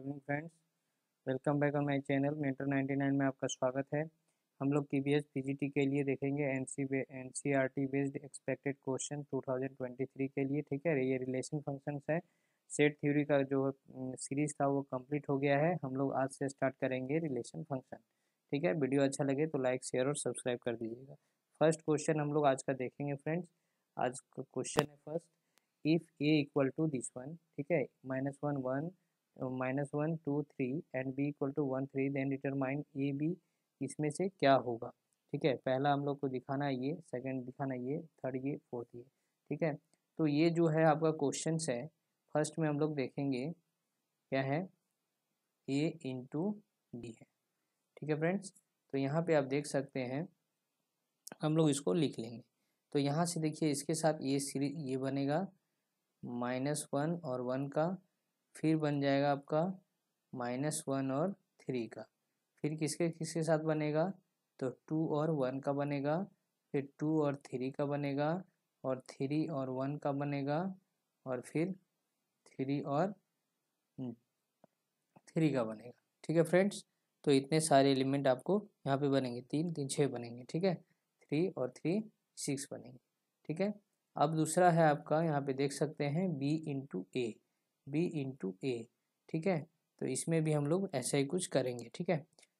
good evening friends welcome back on my channel mentor 99 में आपका स्वागत है हम लोग टी बी के लिए देखेंगे NC T based expected question 2023 के लिए ठीक है ये रिलेशन फंक्शंस है सेट थ्योरी का जो सीरीज हम्म, था वो कंप्लीट हो गया है हम लोग आज से स्टार्ट करेंगे रिलेशन फंक्शन ठीक है वीडियो अच्छा लगे तो लाइक शेयर और सब्सक्राइब कर दीजिएगा फर्स्ट क्वेश्चन हम लोग आज का देखेंगे फ्रेंड्स आज का क्वेश्चन है first if A equal to this one ठीक है minus one one minus one two three and B equal to one three then determine A B इसमें से क्या होगा ठीक है पहला हम लोग को दिखाना है ये सेकंड दिखाना ये थर्ड ये फोर्थ ये ठीक है तो ये जो है आपका क्वेश्चन है फर्स्ट में हम लोग देखेंगे क्या है ए इंटू बी है ठीक है फ्रेंड्स तो यहाँ पे आप देख सकते हैं हम लोग इसको लिख लेंगे तो यहाँ से देखिए इसके साथ ये सीरीज ये बनेगा माइनस वन और वन का फिर बन जाएगा आपका माइनस वन और थ्री का फिर किसके किसके साथ बनेगा तो टू और वन का बनेगा फिर टू और थ्री का बनेगा और थ्री और वन का बनेगा और फिर थ्री और हम्म, थ्री का बनेगा ठीक है फ्रेंड्स तो इतने सारे एलिमेंट आपको यहाँ पे बनेंगे तीन तीन छः बनेंगे ठीक है थ्री और थ्री सिक्स बनेंगे ठीक है अब दूसरा है आपका यहाँ पे देख सकते हैं B into A B into A ठीक है तो इसमें भी हम लोग ऐसा ही कुछ करेंगे ठीक है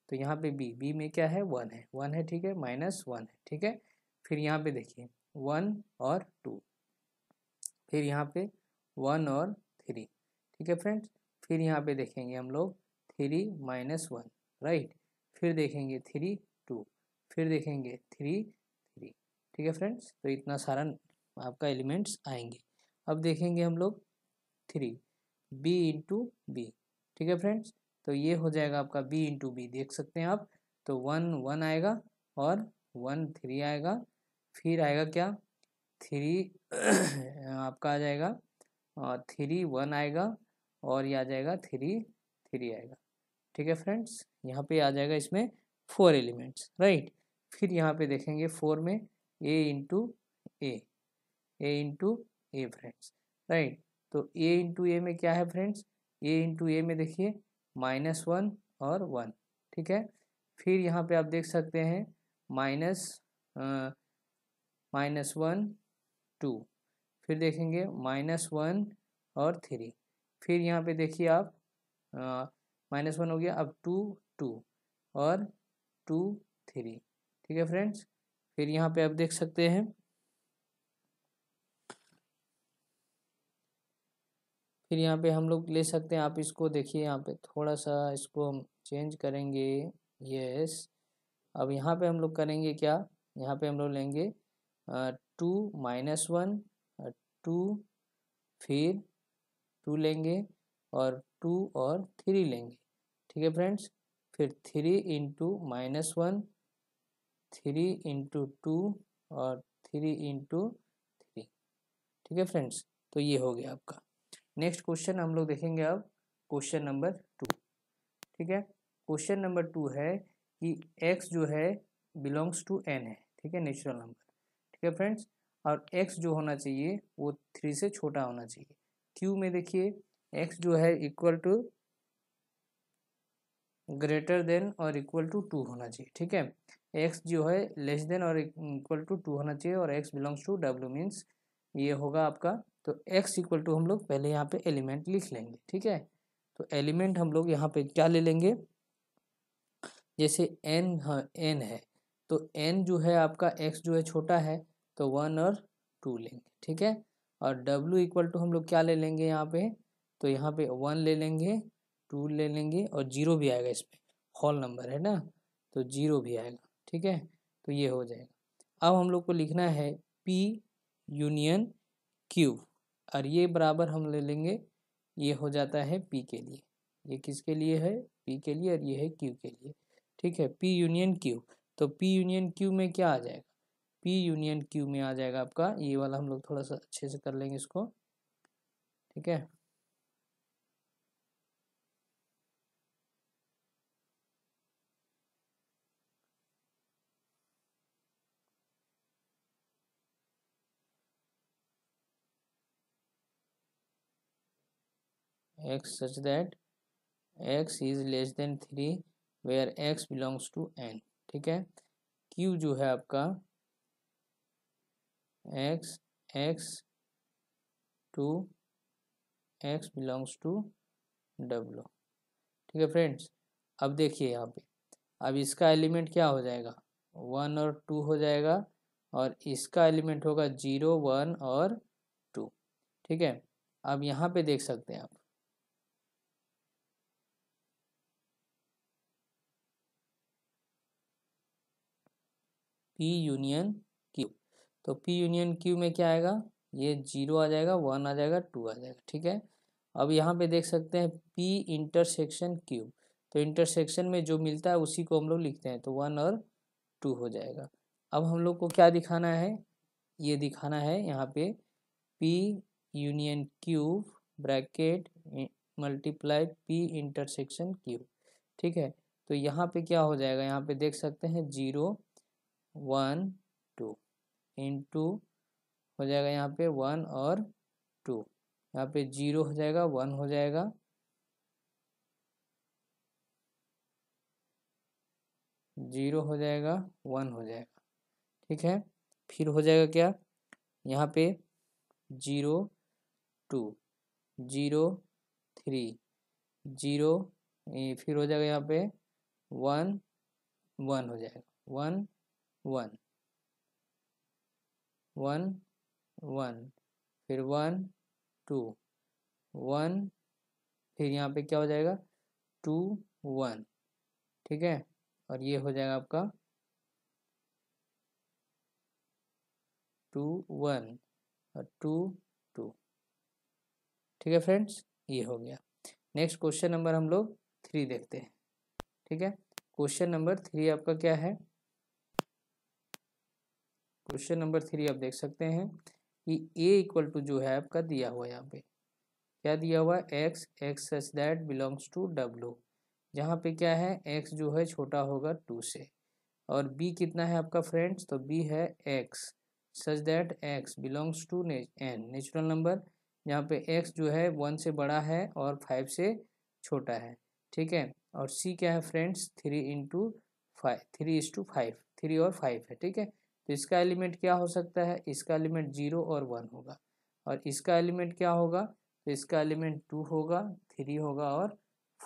तो यहाँ पे बी बी में क्या है वन है वन है ठीक है माइनस वन है ठीक है फिर यहाँ पे देखिए वन और टू फिर यहाँ पे वन और थ्री ठीक है फ्रेंड्स फिर यहाँ पे देखेंगे हम लोग थ्री माइनस वन राइट फिर देखेंगे थ्री टू फिर देखेंगे थ्री थ्री ठीक है फ्रेंड्स तो इतना सारा आपका एलिमेंट्स आएंगे अब देखेंगे हम लोग थ्री बी इंटू बी ठीक है फ्रेंड्स तो ये हो जाएगा आपका बी इंटू बी देख सकते हैं आप तो वन वन आएगा और वन थ्री आएगा फिर आएगा क्या थ्री आपका आ जाएगा और थ्री वन आएगा और ये आ जाएगा थ्री थ्री आएगा ठीक है फ्रेंड्स यहाँ पे आ जाएगा इसमें फोर एलिमेंट्स राइट फिर यहाँ पे देखेंगे फोर में A into A A into A friends right तो ए इंटू ए में क्या है फ्रेंड्स ए इंटू ए में देखिए माइनस वन और वन ठीक है फिर यहाँ पे आप देख सकते हैं माइनस माइनस वन टू फिर देखेंगे माइनस वन और थ्री फिर यहाँ पे देखिए आप माइनस वन हो गया अब टू टू और टू थ्री ठीक है फ्रेंड्स फिर यहाँ पे आप देख सकते हैं फिर यहाँ पे हम लोग ले सकते हैं आप इसको देखिए यहाँ पे थोड़ा सा इसको हम चेंज करेंगे यस अब यहाँ पे हम लोग करेंगे क्या यहाँ पे हम लोग लेंगे टू माइनस वन टू फिर टू लेंगे और टू और थ्री लेंगे ठीक है फ्रेंड्स फिर three into minus one three into two और थ्री इंटू थ्री ठीक है फ्रेंड्स तो ये हो गया आपका नेक्स्ट क्वेश्चन हम लोग देखेंगे अब क्वेश्चन नंबर टू ठीक है क्वेश्चन नंबर टू है कि एक्स जो है बिलोंग्स टू एन है ठीक है नेचुरल नंबर ठीक है फ्रेंड्स और एक्स जो होना चाहिए वो थ्री से छोटा होना चाहिए क्यू में देखिए एक्स जो है इक्वल टू ग्रेटर देन और इक्वल टू टू होना चाहिए ठीक है एक्स जो है लेस देन और इक्वल टू टू होना चाहिए और X belongs to W means ये होगा आपका तो x इक्वल टू हम लोग पहले यहाँ पे एलिमेंट लिख लेंगे ठीक है तो एलिमेंट हम लोग यहाँ पे क्या ले लेंगे जैसे n हाँ n है तो n जो है आपका x जो है छोटा है तो वन और टू लेंगे ठीक है और w इक्वल टू हम लोग क्या ले लेंगे यहाँ पे तो यहाँ पे वन ले लेंगे टू ले लेंगे और जीरो भी आएगा इसमें हॉल नंबर है ना तो जीरो भी आएगा ठीक है तो ये हो जाएगा अब हम लोग को लिखना है पी यूनियन क्यू और ये बराबर हम ले लेंगे ये हो जाता है पी के लिए ये किसके लिए है पी के लिए और ये है क्यू के लिए ठीक है पी यूनियन क्यू तो पी यूनियन क्यू में क्या आ जाएगा पी यूनियन क्यू में आ जाएगा आपका ये वाला हम लोग थोड़ा सा अच्छे से कर लेंगे इसको ठीक है x such that x is less than three where x belongs to n ठीक है q जो है आपका x x two x belongs to w ठीक है फ्रेंड्स अब देखिए यहाँ पे अब इसका एलिमेंट क्या हो जाएगा वन और टू हो जाएगा और इसका एलिमेंट होगा जीरो वन और टू ठीक है अब यहाँ पे देख सकते हैं आप पी यूनियन क्यू तो पी यूनियन क्यू में क्या आएगा ये जीरो आ जाएगा वन आ जाएगा टू आ जाएगा ठीक है अब यहाँ पे देख सकते हैं पी इंटरसेक्शन क्यू तो इंटरसेक्शन में जो मिलता है उसी को हम लोग लिखते हैं तो वन और टू हो जाएगा अब हम लोग को क्या दिखाना है ये दिखाना है यहाँ पे P union cube bracket multiply P intersection cube ठीक है तो यहाँ पे क्या हो जाएगा यहाँ पे देख सकते हैं zero one two into हो जाएगा यहाँ पे वन और टू यहाँ पे जीरो हो जाएगा वन हो जाएगा जीरो हो जाएगा वन हो जाएगा ठीक है फिर हो जाएगा क्या यहाँ पे zero two zero three zero फिर हो जाएगा यहाँ पे वन वन हो जाएगा वन वन वन वन फिर वन टू वन फिर यहाँ पे क्या हो जाएगा टू वन ठीक है और ये हो जाएगा आपका टू वन और टू टू ठीक है फ्रेंड्स ये हो गया नेक्स्ट क्वेश्चन नंबर हम लोग थ्री देखते हैं ठीक है क्वेश्चन नंबर थ्री आपका क्या है क्वेश्चन नंबर थ्री आप देख सकते हैं कि ए इक्वल टू जो है आपका दिया हुआ है यहाँ पे क्या दिया हुआ है X X such that belongs to W जहाँ पे क्या है एक्स जो है छोटा होगा टू से और बी कितना है आपका फ्रेंड्स तो बी है X such that x belongs to N natural number यहाँ पे एक्स जो है वन से बड़ा है और फाइव से छोटा है ठीक है और सी क्या है friends three into five three is two five three और फाइव है ठीक है तो इसका एलिमेंट क्या हो सकता है इसका एलिमेंट जीरो और वन होगा और इसका एलिमेंट क्या होगा तो इसका एलिमेंट टू होगा थ्री होगा और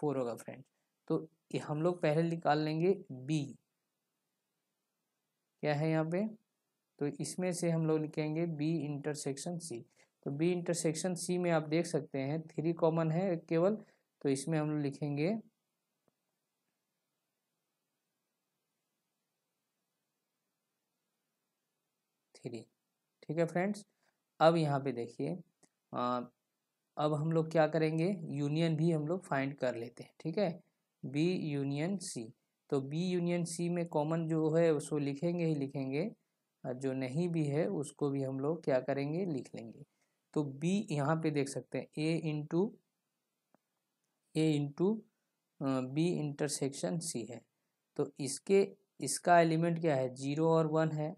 फोर होगा फ्रेंड तो हम लोग पहले निकाल लेंगे बी क्या है यहाँ पे तो इसमें से हम लोग लिखेंगे बी इंटरसेक्शन सी तो बी इंटरसेक्शन सी में आप देख सकते हैं थ्री कॉमन है केवल तो इसमें हम लोग लिखेंगे थ्री ठीक है फ्रेंड्स अब यहाँ पे देखिए अब हम लोग क्या करेंगे यूनियन भी हम लोग फाइंड कर लेते हैं ठीक है बी यूनियन सी तो बी यूनियन सी में कॉमन जो है उसको लिखेंगे ही लिखेंगे और जो नहीं भी है उसको भी हम लोग क्या करेंगे लिख लेंगे तो बी यहाँ पे देख सकते हैं A into A into B intersection C है तो इसके इसका एलिमेंट क्या है जीरो और वन है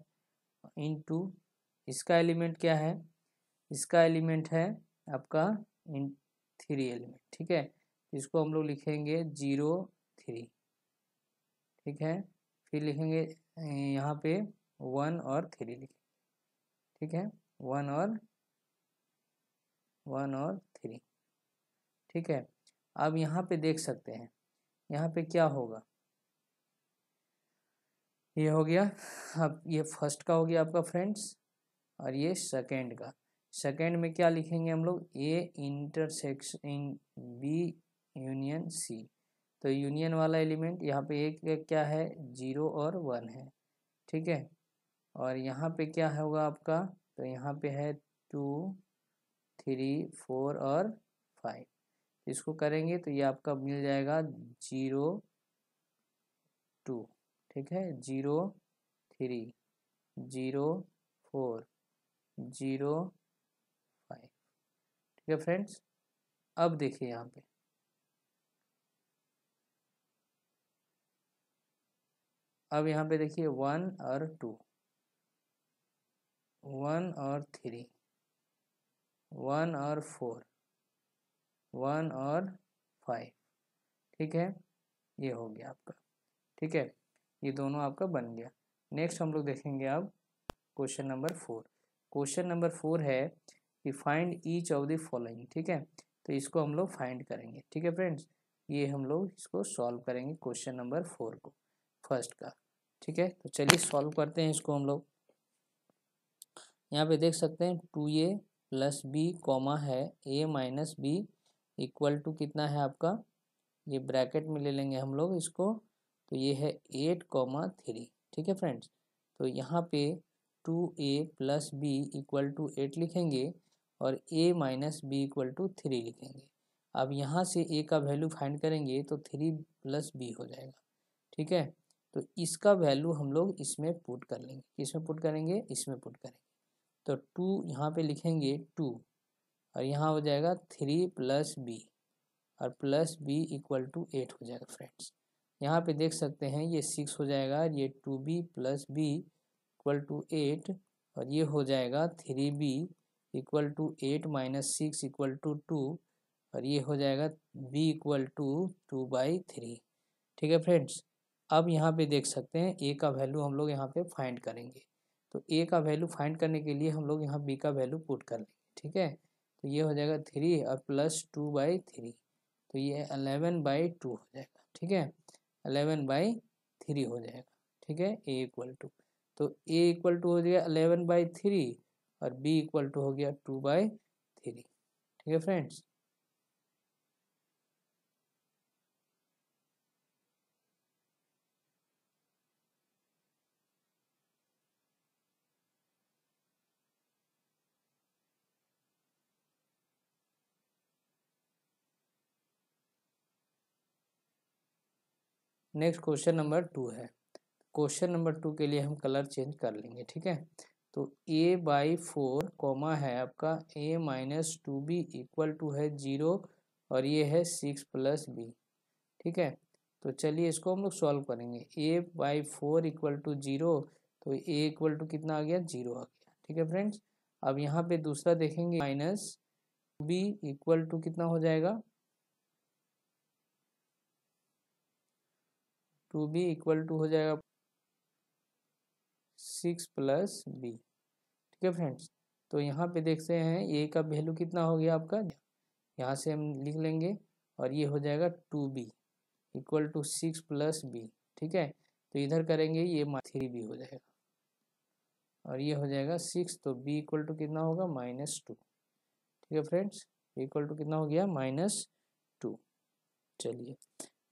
इन टू इसका एलिमेंट क्या है इसका एलिमेंट है आपका इन थ्री एलिमेंट ठीक है इसको हम लोग लिखेंगे जीरो थ्री ठीक है फिर लिखेंगे यहाँ पे वन और थ्री लिखें ठीक है वन और वन और थ्री ठीक है अब यहाँ पे देख सकते हैं यहाँ पे क्या होगा ये हो गया अब ये फर्स्ट का हो गया आपका फ्रेंड्स और ये सेकेंड का सेकेंड में क्या लिखेंगे हम लोग A intersection in B union C तो यूनियन वाला एलिमेंट यहाँ पे एक क्या है जीरो और वन है ठीक है और यहाँ पे क्या होगा आपका तो यहाँ पे है टू थ्री फोर और फाइव इसको करेंगे तो ये आपका मिल जाएगा जीरो टू ठीक है zero three zero four zero five ठीक है फ्रेंड्स अब देखिए यहाँ पे अब यहाँ पे देखिए वन और टू वन और थ्री वन और फोर वन और फाइव ठीक है ये हो गया आपका ठीक है ये दोनों आपका बन गया नेक्स्ट हम लोग देखेंगे अब question number four question number four है कि find each of the following ठीक है तो इसको हम लोग फाइंड करेंगे ठीक है फ्रेंड्स ये हम लोग इसको सॉल्व करेंगे क्वेश्चन नंबर फोर को फर्स्ट का ठीक है तो चलिए सॉल्व करते हैं इसको हम लोग यहाँ पे देख सकते हैं two a plus b comma है a minus b equal to कितना है आपका ये ब्रैकेट में ले लेंगे हम लोग इसको तो ये है एट कॉमा थ्री ठीक है फ्रेंड्स तो यहाँ पे two a plus b equal to eight लिखेंगे और a minus b equal to three लिखेंगे अब यहाँ से ए का वैल्यू फाइंड करेंगे तो थ्री प्लस बी हो जाएगा ठीक है तो इसका वैल्यू हम लोग इसमें पुट कर लेंगे किसमें पुट करेंगे इसमें पुट करेंगे तो टू यहाँ पे लिखेंगे टू और यहाँ हो जाएगा थ्री प्लस बी और plus b equal to eight हो जाएगा फ्रेंड्स यहाँ पे देख सकते हैं ये सिक्स हो जाएगा ये two b plus b equal to eight और ये हो जाएगा three b equal to eight minus six equal to two और ये हो जाएगा b equal to two by three ठीक है फ्रेंड्स अब यहाँ पे देख सकते हैं ए का वैल्यू हम लोग यहाँ पे फाइंड करेंगे तो ए का वैल्यू फाइंड करने के लिए हम लोग यहाँ बी का वैल्यू पुट कर लेंगे ठीक है तो ये हो जाएगा थ्री और प्लस टू बाई थ्री तो ये अलेवन बाई टू हो जाएगा ठीक है अलेवन बाई थ्री हो जाएगा ठीक है ए इक्वल टू तो ए इक्वल टू हो जाएगा अलेवन बाई थ्री और बी इक्वल टू हो गया टू बाई थ्री ठीक है friends next question number two है क्वेश्चन नंबर टू के लिए हम कलर चेंज कर लेंगे ठीक है तो ए बाई फोर कॉमा है आपका a minus two b equal to है जीरो और ये है सिक्स प्लस बी ठीक है तो चलिए इसको हम लोग सॉल्व करेंगे a by four equal to zero तो ए इक्वल टू कितना आ गया जीरो आ गया ठीक है फ्रेंड्स अब यहाँ पे दूसरा देखेंगे माइनस बी इक्वल टू कितना हो जाएगा टू बी इक्वल टू हो जाएगा सिक्स प्लस बी ठीक है फ्रेंड्स तो यहाँ पे देखते हैं ए का वैल्यू कितना हो गया आपका यहाँ से हम लिख लेंगे और ये हो जाएगा two b equal to six plus b ठीक है तो इधर करेंगे ये थ्री बी हो जाएगा और ये हो जाएगा सिक्स तो बी इक्वल टू कितना होगा माइनस टू ठीक है फ्रेंड्स इक्वल टू कितना हो गया माइनस टू चलिए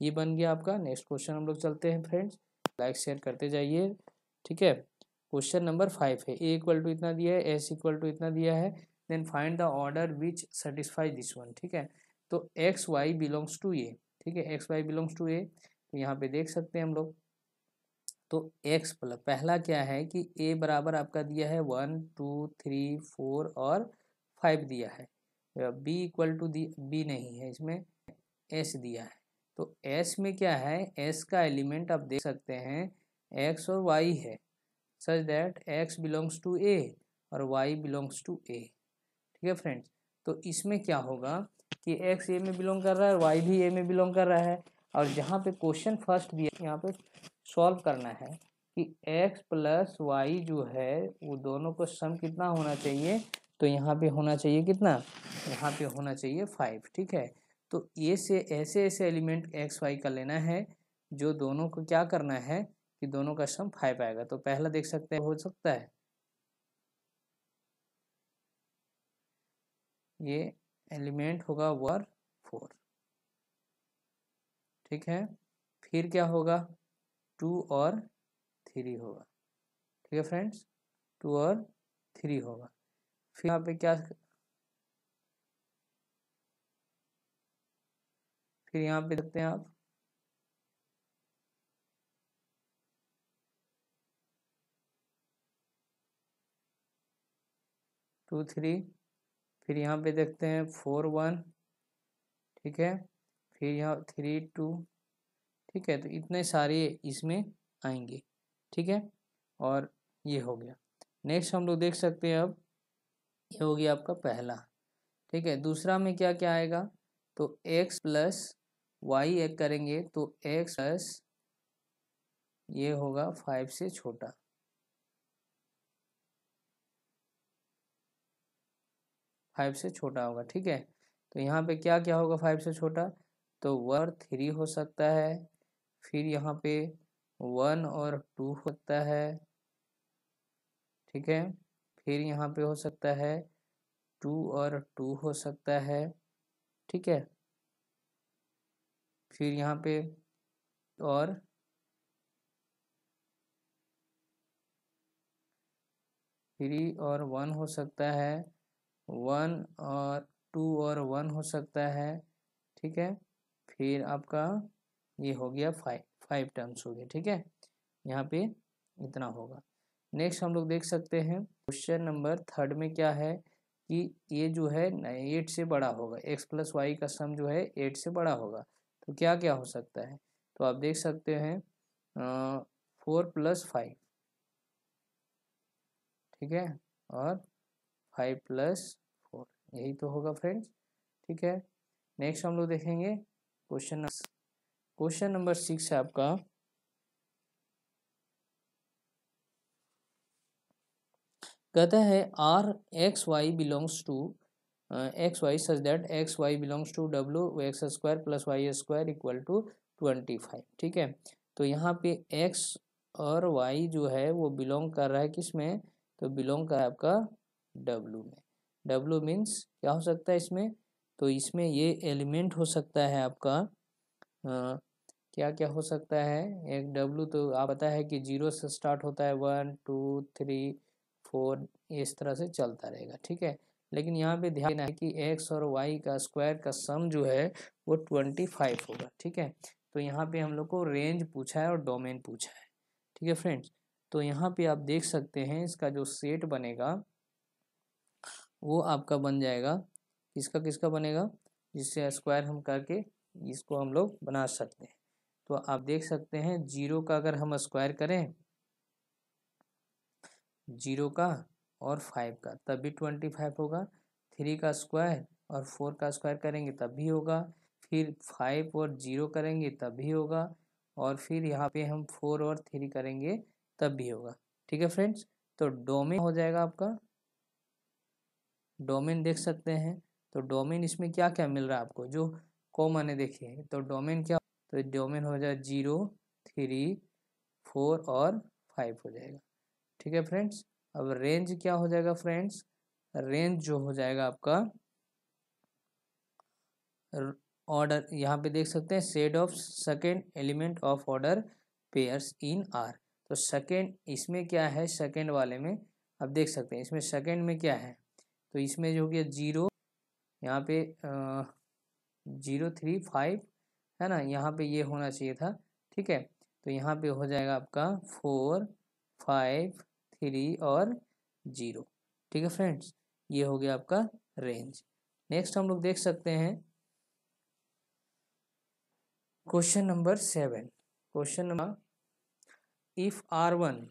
ये बन गया आपका नेक्स्ट क्वेश्चन हम लोग चलते हैं फ्रेंड्स लाइक शेयर करते जाइए ठीक है क्वेश्चन नंबर फाइव है ए इक्वल टू इतना दिया है एस इक्वल टू इतना दिया है then find the order which satisfy this one ठीक है तो x y belongs to a ठीक है x y belongs to a तो यहाँ पे देख सकते हैं हम लोग तो एक्स प्लस मतलब पहला क्या है कि ए बराबर आपका दिया है वन टू थ्री फोर और फाइव दिया है बी इक्वल टू दी बी नहीं है इसमें एस दिया है तो एस में क्या है एस का एलिमेंट आप देख सकते हैं एक्स और वाई है such that x belongs to a और वाई बिलोंग्स टू ए ठीक है फ्रेंड्स तो इसमें क्या होगा कि एक्स ए में बिलोंग कर रहा है और वाई भी ए में बिलोंग कर रहा है और जहाँ पे क्वेश्चन फर्स्ट दिया यहाँ पे सॉल्व करना है कि x प्लस वाई जो है वो दोनों को सम कितना होना चाहिए तो यहाँ पे होना चाहिए कितना यहाँ पे होना चाहिए फाइव ठीक है तो ए से ऐसे ऐसे एलिमेंट एक्स वाई का लेना है जो दोनों को क्या करना है कि दोनों का सम फाइव आएगा तो पहला देख सकते हैं हो सकता है ये एलिमेंट होगा वर फोर ठीक है फिर क्या होगा टू और थ्री होगा ठीक है फ्रेंड्स टू और थ्री होगा फिर यहाँ पे क्या फिर यहाँ पे देखते हैं आप टू थ्री फिर यहाँ पे देखते हैं फोर वन ठीक है फिर यहाँ थ्री टू ठीक है तो इतने सारे इसमें आएंगे ठीक है और ये हो गया नेक्स्ट हम लोग देख सकते हैं अब ये हो गया आपका पहला ठीक है दूसरा में क्या क्या आएगा तो एक्स प्लस वाई एक करेंगे तो एक्स प्लस ये होगा फाइव से छोटा फाइव से छोटा होगा ठीक है तो यहाँ पे क्या क्या होगा फाइव से छोटा तो वन थ्री हो सकता है फिर यहाँ पे वन और टू हो सकता है ठीक है फिर यहाँ पे हो सकता है टू और टू हो सकता है ठीक है फिर यहाँ पे और थ्री और वन हो सकता है वन और टू और वन हो सकता है ठीक है फिर आपका ये हो गया फाइव फाइव टर्म्स हो गए ठीक है यहाँ पे इतना होगा नेक्स्ट हम लोग देख सकते हैं क्वेश्चन नंबर थर्ड में क्या है कि ये जो है एट से बड़ा होगा एक्स प्लस वाई का सम जो है एट से बड़ा होगा तो क्या क्या हो सकता है तो आप देख सकते हैं फोर प्लस फाइव ठीक है और फाइव प्लस फोर यही तो होगा फ्रेंड्स ठीक है नेक्स्ट हम लोग देखेंगे क्वेश्चन क्वेश्चन नंबर सिक्स है आपका कहता है R x y belongs to x y such that x y belongs to डब्ल्यू x square plus y square equal to twenty five ठीक है तो यहाँ पे एक्स और वाई जो है वो बिलोंग कर रहा है किस में तो बिलोंग कर है आपका डब्लू में डब्लू मीन्स क्या हो सकता है इसमें तो इसमें ये एलिमेंट हो सकता है आपका आ, क्या क्या हो सकता है एक डब्लू तो आप पता है कि जीरो से स्टार्ट होता है वन टू थ्री फोर इस तरह से चलता रहेगा ठीक है लेकिन यहाँ पे ध्यान है कि एक्स और वाई का स्क्वायर का सम जो है वो ट्वेंटी फाइव होगा ठीक है तो यहाँ पे हम लोग को रेंज पूछा है और डोमेन पूछा है ठीक है फ्रेंड्स तो यहाँ पे आप देख सकते हैं इसका जो सेट बनेगा वो आपका बन जाएगा किसका किसका बनेगा जिससे स्क्वायर हम करके इसको हम लोग बना सकते हैं तो आप देख सकते हैं जीरो का अगर हम स्क्वायर करें जीरो का और फाइव का तब भी ट्वेंटी फाइव होगा थ्री का स्क्वायर और फोर का स्क्वायर करेंगे तब भी होगा फिर फाइव और जीरो करेंगे तब भी होगा और फिर यहाँ पे हम फोर और थ्री करेंगे तब भी होगा ठीक है फ्रेंड्स तो डोमेन हो जाएगा आपका डोमेन देख सकते हैं तो डोमेन इसमें क्या क्या मिल रहा है आपको जो कॉमन है देखिए तो डोमेन क्या तो डोमेन हो जाएगा जीरो थ्री फोर और फाइव हो जाएगा ठीक है फ्रेंड्स अब रेंज क्या हो जाएगा फ्रेंड्स रेंज जो हो जाएगा आपका ऑर्डर यहाँ पे देख सकते हैं set of second element of order pairs in R तो सेकेंड इसमें क्या है सेकेंड वाले में अब देख सकते हैं इसमें सेकेंड में क्या है तो इसमें जो हो गया जीरो यहाँ पे जीरो थ्री फाइव है ना यहाँ पे ये होना चाहिए था ठीक है तो यहाँ पे हो जाएगा आपका फोर फाइव थ्री और जीरो ठीक है फ्रेंड्स ये हो गया आपका रेंज नेक्स्ट हम लोग देख सकते हैं question number seven question number if R one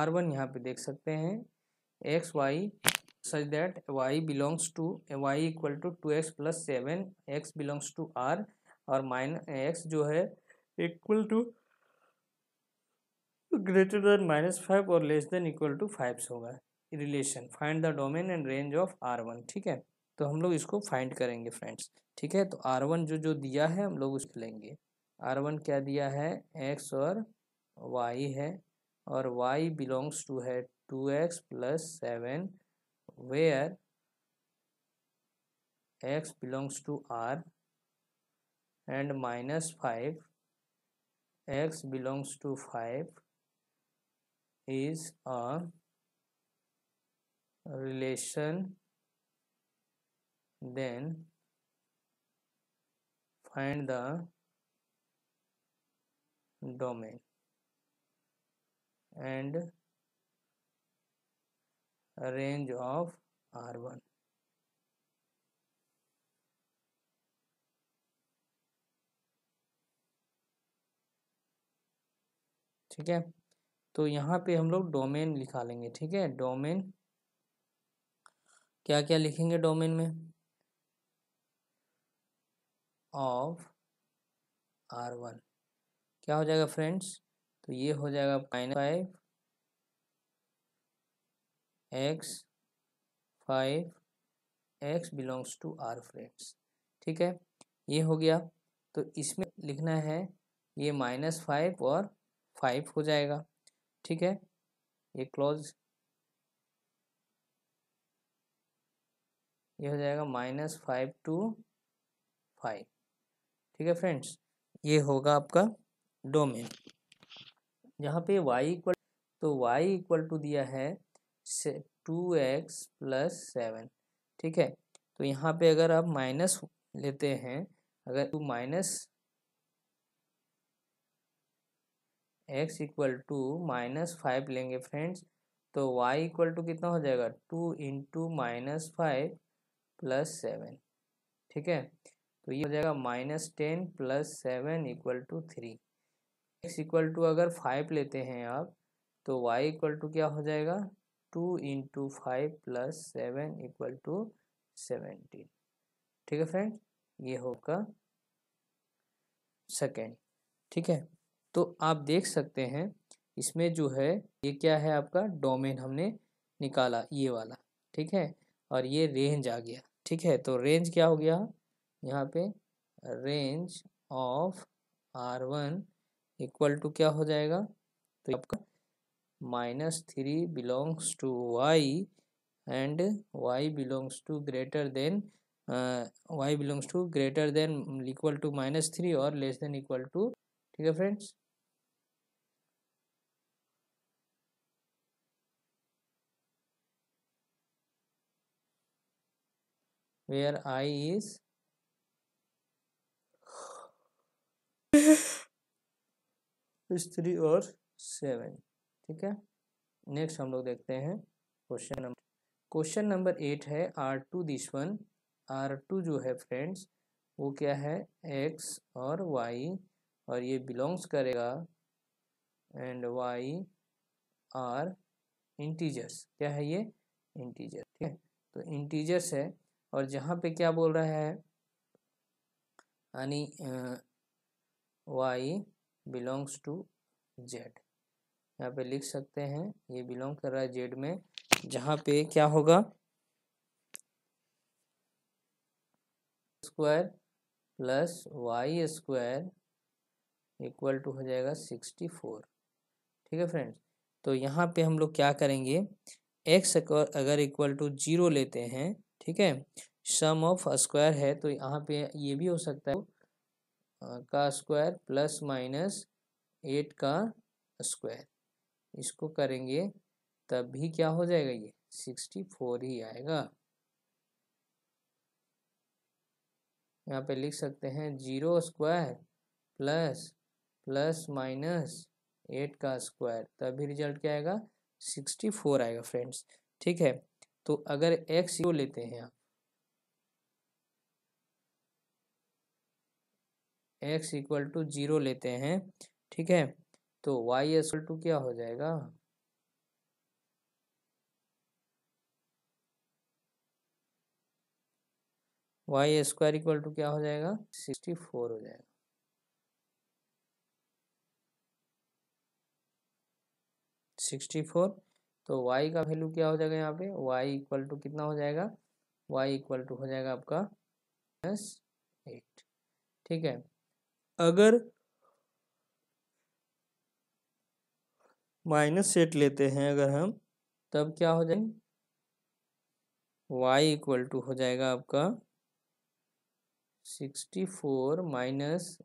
R one यहाँ पे देख सकते हैं x y such that y belongs to y equal to two x plus seven x belongs to R और माइन एक्स जो है equal to greater than minus five और less than equal to five होगा relation find the domain and range of R one ठीक है तो हम लोग इसको फाइंड करेंगे फ्रेंड्स ठीक है तो आर वन जो जो दिया है हम लोग उसको लेंगे आर वन क्या दिया है एक्स और वाई है और वाई बिलोंग्स टू है two x plus seven where x belongs to R and minus five x belongs to five is a relation then find the domain and range of R1 ठीक है तो यहाँ पे हम लोग डोमेन लिखा लेंगे ठीक है डोमेन क्या क्या लिखेंगे डोमेन में ऑफ आर वन क्या हो जाएगा फ्रेंड्स तो ये हो जाएगा पाइन five x five x belongs to R friends ठीक है ये हो गया तो इसमें लिखना है ये माइनस फाइव और फाइव हो जाएगा ठीक है ये क्लोज ये हो जाएगा माइनस फाइव टू फाइव ठीक है फ्रेंड्स ये होगा आपका डोमेन यहाँ पे वाई इक्वल तो वाई इक्वल टू दिया है टू एक्स प्लस सेवन ठीक है तो यहाँ पे अगर आप माइनस लेते हैं अगर two minus x equal to minus five लेंगे फ्रेंड्स तो वाई इक्वल टू कितना हो जाएगा two into minus five plus seven ठीक है तो ये हो जाएगा minus ten plus seven equal to three x equal to अगर फाइव लेते हैं आप तो वाई इक्वल टू क्या हो जाएगा two into five plus seven equal to seventeen ठीक है फ्रेंड्स ये होगा सेकेंड ठीक है तो आप देख सकते हैं इसमें जो है ये क्या है आपका डोमेन हमने निकाला ये वाला ठीक है और ये रेंज आ गया ठीक है तो रेंज क्या हो गया यहाँ पे range of R one equal to क्या हो जाएगा तो आपका minus three belongs to y and y belongs to greater than y belongs to greater than equal to minus three और लेस देन इक्वल टू ठीक है friends where I is three और seven ठीक है नेक्स्ट हम लोग देखते हैं question number question number eight है R two this one R two जो है फ्रेंड्स वो क्या है एक्स और वाई और ये बिलोंग्स करेगा एंड वाई आर इंटीजर्स क्या है ये इंटीजर ठीक है तो इंटीजर्स है और जहाँ पे क्या बोल रहा है यानी वाई बिलोंग्स टू जेड यहाँ पे लिख सकते हैं ये बिलोंग कर रहा है जेड में जहाँ पे क्या होगा square plus y square equal to हो जाएगा सिक्सटी फोर ठीक है फ्रेंड्स तो यहाँ पे हम लोग क्या करेंगे एक्स अगर इक्वल टू जीरो लेते हैं ठीक है सम ऑफ स्क्वायर है तो यहाँ पे ये भी हो सकता है का स्क्वायर प्लस माइनस एट का स्क्वायर इसको करेंगे तब भी क्या हो जाएगा ये सिक्सटी फोर ही आएगा यहाँ पे लिख सकते हैं zero square plus plus minus eight का स्क्वायर तभी रिजल्ट क्या आएगा सिक्सटी फोर आएगा फ्रेंड्स ठीक है तो अगर एक्स को लेते हैं आप एक्स इक्वल टू जीरो लेते हैं ठीक है तो वाई इक्वल टू क्या हो जाएगा वाई स्क्वायर इक्वल टू क्या हो जाएगा सिक्सटी फोर हो जाएगा सिक्सटी फोर तो वाई का वैल्यू क्या हो जाएगा यहाँ पे वाई इक्वल टू कितना हो जाएगा वाई इक्वल टू हो जाएगा आपका माइनस एट ठीक है अगर माइनस एट लेते हैं अगर हम तब क्या हो जाएंगे वाई इक्वल टू हो जाएगा आपका सिक्सटी फोर माइनस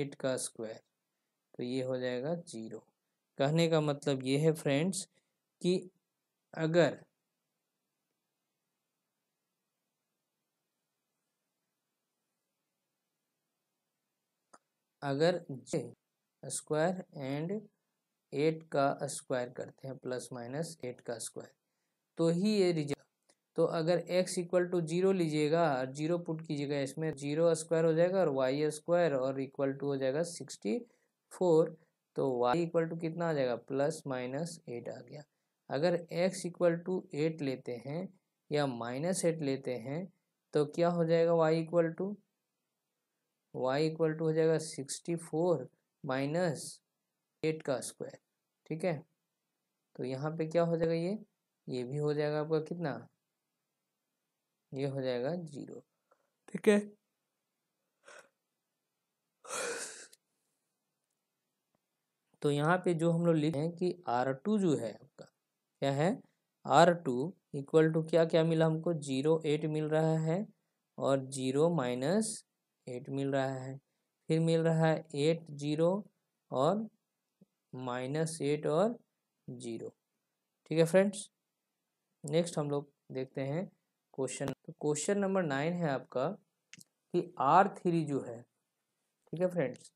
एट का स्क्वायर तो ये हो जाएगा जीरो कहने का मतलब ये है फ्रेंड्स कि अगर अगर जे स्क्वायर एंड एट का स्क्वायर करते हैं प्लस माइनस एट का स्क्वायर तो ही ये रिजल्ट तो अगर एक्स इक्वल टू जीरो लीजिएगा और जीरो पुट कीजिएगा इसमें जीरो स्क्वायर हो जाएगा और वाई स्क्वायर और इक्वल टू हो जाएगा सिक्सटी फोर तो वाई इक्वल टू कितना आ जाएगा प्लस माइनस एट आ गया अगर एक्स इक्वल टू एट लेते हैं या माइनस एट लेते हैं तो क्या हो जाएगा y equal to y equal to हो जाएगा सिक्सटी फोर माइनस एट का स्क्वायर ठीक है तो यहाँ पे क्या हो जाएगा ये ये भी हो जाएगा आपका कितना ये हो जाएगा जीरो ठीक है तो यहाँ पे जो हम लोग लिखे हैं कि आर टू जो है आपका क्या है आर टू इक्वल टू क्या क्या मिला हमको जीरो एट मिल रहा है और जीरो माइनस एट मिल रहा है फिर मिल रहा है एट जीरो और माइनस एट और जीरो ठीक है फ्रेंड्स नेक्स्ट हम लोग देखते हैं क्वेश्चन तो क्वेश्चन नंबर नाइन है आपका कि आर थ्री जो है ठीक है फ्रेंड्स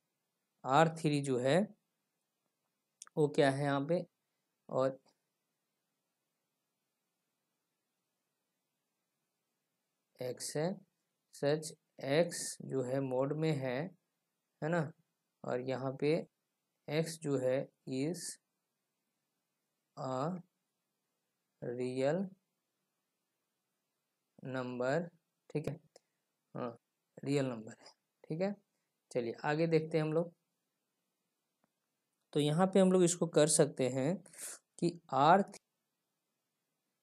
आर थ्री जो है वो क्या है यहाँ पे और एक्स है सच एक्स जो है मोड में है है ना और यहाँ पे एक्स जो है इज अ रियल नंबर ठीक है हाँ रियल नंबर है ठीक है चलिए आगे देखते हैं हम लोग तो यहाँ पे हम लोग इसको कर सकते हैं कि आर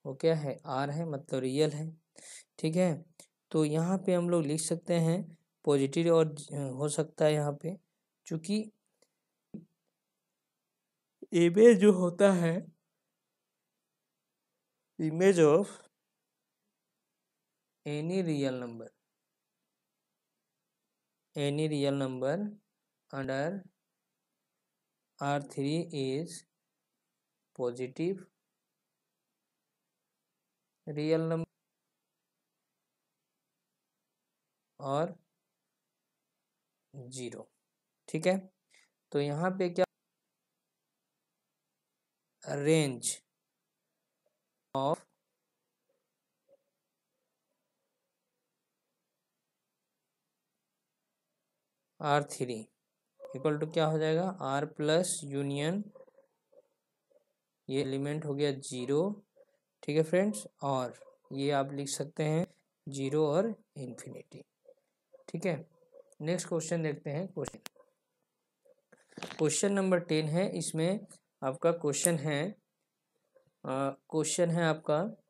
वो क्या है आर है मतलब रियल है ठीक है तो यहाँ पे हम लोग लिख सकते हैं पॉजिटिव और हो सकता है यहाँ पे चूंकि इमेज जो होता है image of any real number any real number under R3 is positive real number और जीरो ठीक है तो यहाँ पे क्या range of R three equal to क्या हो जाएगा आर प्लस यूनियन ये एलिमेंट हो गया जीरो ठीक है फ्रेंड्स और ये आप लिख सकते हैं जीरो और इन्फिनिटी ठीक है नेक्स्ट क्वेश्चन देखते हैं क्वेश्चन क्वेश्चन नंबर टेन है इसमें आपका क्वेश्चन है क्वेश्चन है आपका